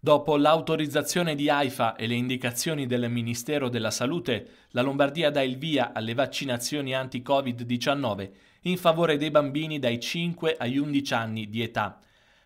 Dopo l'autorizzazione di AIFA e le indicazioni del Ministero della Salute, la Lombardia dà il via alle vaccinazioni anti-Covid-19 in favore dei bambini dai 5 agli 11 anni di età.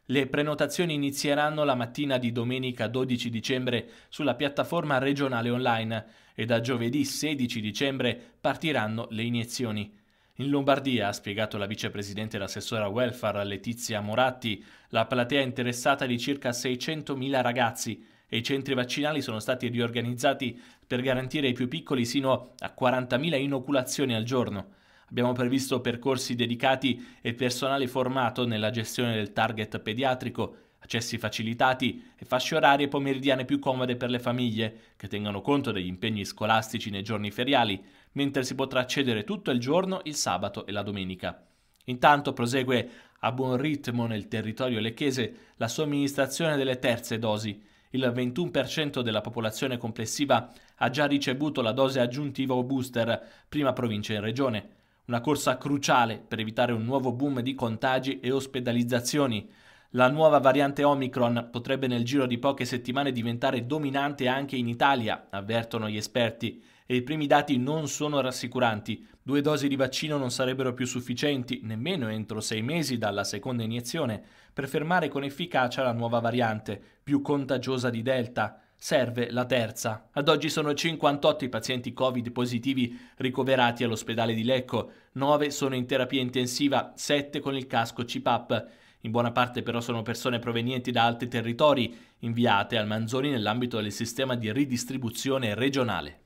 Le prenotazioni inizieranno la mattina di domenica 12 dicembre sulla piattaforma regionale online e da giovedì 16 dicembre partiranno le iniezioni. In Lombardia, ha spiegato la vicepresidente e l'assessora welfare Letizia Moratti, la platea è interessata di circa 600.000 ragazzi e i centri vaccinali sono stati riorganizzati per garantire ai più piccoli sino a 40.000 inoculazioni al giorno. Abbiamo previsto percorsi dedicati e personale formato nella gestione del target pediatrico, accessi facilitati e fasce orarie pomeridiane più comode per le famiglie, che tengano conto degli impegni scolastici nei giorni feriali, mentre si potrà accedere tutto il giorno il sabato e la domenica. Intanto prosegue a buon ritmo nel territorio lecchese la somministrazione delle terze dosi. Il 21% della popolazione complessiva ha già ricevuto la dose aggiuntiva o booster, prima provincia in regione. Una corsa cruciale per evitare un nuovo boom di contagi e ospedalizzazioni. La nuova variante Omicron potrebbe nel giro di poche settimane diventare dominante anche in Italia, avvertono gli esperti, e i primi dati non sono rassicuranti. Due dosi di vaccino non sarebbero più sufficienti, nemmeno entro sei mesi dalla seconda iniezione, per fermare con efficacia la nuova variante, più contagiosa di Delta. Serve la terza. Ad oggi sono 58 i pazienti Covid positivi ricoverati all'ospedale di Lecco, 9 sono in terapia intensiva, 7 con il casco CPAP in buona parte però sono persone provenienti da altri territori, inviate al Manzoni nell'ambito del sistema di ridistribuzione regionale.